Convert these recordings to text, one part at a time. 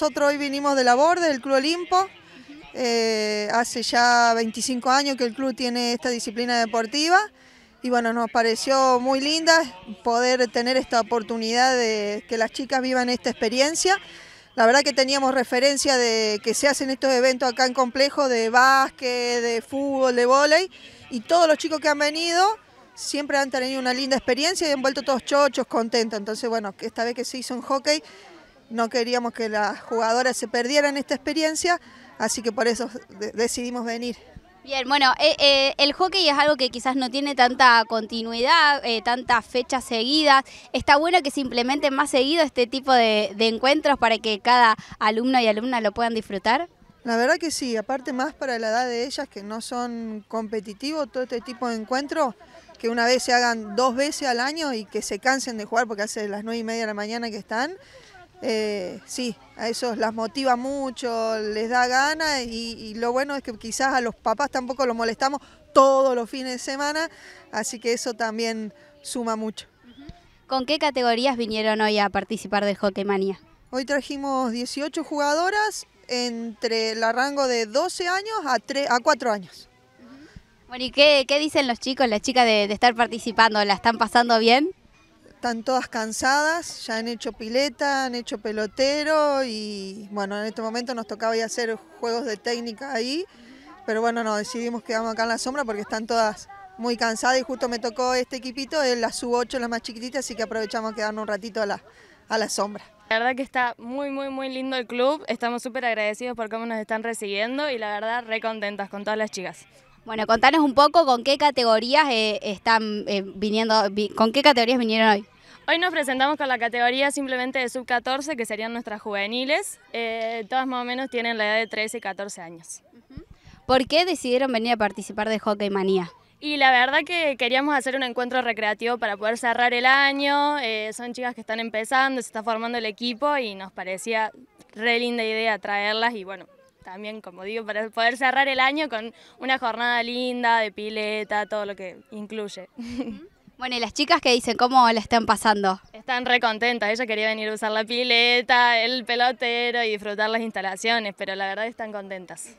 Nosotros hoy vinimos de la Borde, del Club Olimpo. Eh, hace ya 25 años que el club tiene esta disciplina deportiva y bueno, nos pareció muy linda poder tener esta oportunidad de que las chicas vivan esta experiencia. La verdad que teníamos referencia de que se hacen estos eventos acá en complejo de básquet, de fútbol, de vóley y todos los chicos que han venido siempre han tenido una linda experiencia y han vuelto todos chochos, contentos. Entonces, bueno, esta vez que se hizo en hockey no queríamos que las jugadoras se perdieran esta experiencia, así que por eso decidimos venir. Bien, bueno, eh, eh, el hockey es algo que quizás no tiene tanta continuidad, eh, tantas fechas seguidas. Está bueno que se más seguido este tipo de, de, encuentros para que cada alumno y alumna lo puedan disfrutar. La verdad que sí, aparte más para la edad de ellas que no son competitivos todo este tipo de encuentros, que una vez se hagan dos veces al año y que se cansen de jugar porque hace las nueve y media de la mañana que están eh, sí, a eso las motiva mucho, les da gana y, lo bueno es que quizás a los papás tampoco los molestamos todos los fines de semana, así que eso también suma mucho. ¿Con qué categorías vinieron hoy a participar del Hockey Hoy trajimos 18 jugadoras entre el rango de 12 años a, 3, a 4 años. Bueno, ¿y qué, dicen los chicos, las chicas de, de estar participando? ¿La están pasando bien? están todas cansadas, ya han hecho pileta, han hecho pelotero y bueno, en este momento nos tocaba ya hacer juegos de técnica ahí, pero bueno, nos decidimos quedarnos acá en la sombra porque están todas muy cansadas y justo me tocó este equipito, la sub-8, la más chiquitita, así que aprovechamos a quedarnos un ratito a la, a la sombra. La verdad que está muy, muy, muy lindo el club. Estamos súper agradecidos por cómo nos están recibiendo y la verdad re contentas con todas las chicas. Bueno, contanos un poco con qué categorías eh, están eh, viniendo, con qué categorías vinieron hoy. Hoy nos presentamos con la categoría simplemente de sub-14, que serían nuestras juveniles. Eh, todas más o menos tienen la edad de 13 y 14 años. ¿Por qué decidieron venir a participar de Hockey Manía? Y la verdad que queríamos hacer un encuentro recreativo para poder cerrar el año. Eh, son chicas que están empezando, se está formando el equipo y nos parecía re linda idea traerlas y bueno, también como digo, para poder cerrar el año con una jornada linda de pileta, todo lo que incluye. Bueno, y las chicas que dicen, ¿cómo le están pasando? Están re contentas, ella quería venir a usar la pileta, el pelotero y disfrutar las instalaciones, pero la verdad están contentas.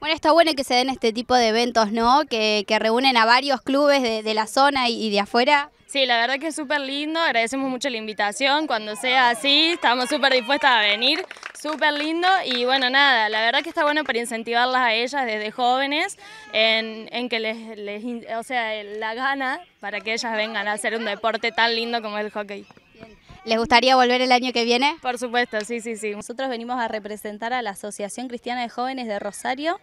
Bueno, está bueno que se den este tipo de eventos, ¿no? Que, reúnen a varios clubes de, la zona y de afuera. Sí, la verdad que es súper lindo, agradecemos mucho la invitación, cuando sea así estamos súper dispuestas a venir, súper lindo y bueno, nada, la verdad que está bueno para incentivarlas a ellas desde jóvenes en, en que les, les, o sea, la gana para que ellas vengan a hacer un deporte tan lindo como el hockey. ¿Les gustaría volver el año que viene? Por supuesto, sí, sí, sí. Nosotros venimos a representar a la Asociación Cristiana de Jóvenes de Rosario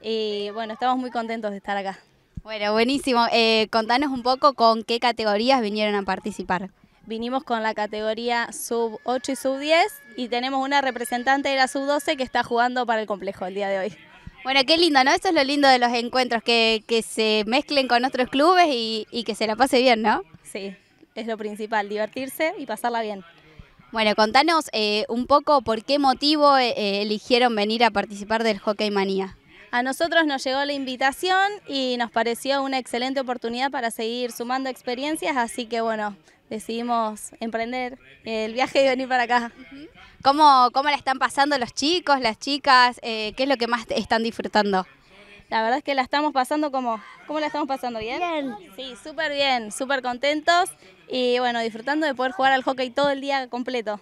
y bueno, estamos muy contentos de estar acá. Bueno, buenísimo. Eh, contanos un poco con qué categorías vinieron a participar. Vinimos con la categoría sub 8 y sub 10 y tenemos una representante de la sub 12 que está jugando para el complejo el día de hoy. Bueno, qué lindo, ¿no? Eso es lo lindo de los encuentros, que, se mezclen con otros clubes y, que se la pase bien, ¿no? Sí, es lo principal, divertirse y pasarla bien. Bueno, contanos eh, un poco por qué motivo eh, eligieron venir a participar del Hockey Manía. A nosotros nos llegó la invitación y nos pareció una excelente oportunidad para seguir sumando experiencias, así que bueno, decidimos emprender el viaje y venir para acá. ¿Cómo, cómo la están pasando los chicos, las chicas? Eh, ¿Qué es lo que más están disfrutando? La verdad es que la estamos pasando como... ¿Cómo la estamos pasando? ¿Bien? Bien. Sí, súper bien, súper contentos y bueno, disfrutando de poder jugar al hockey todo el día completo.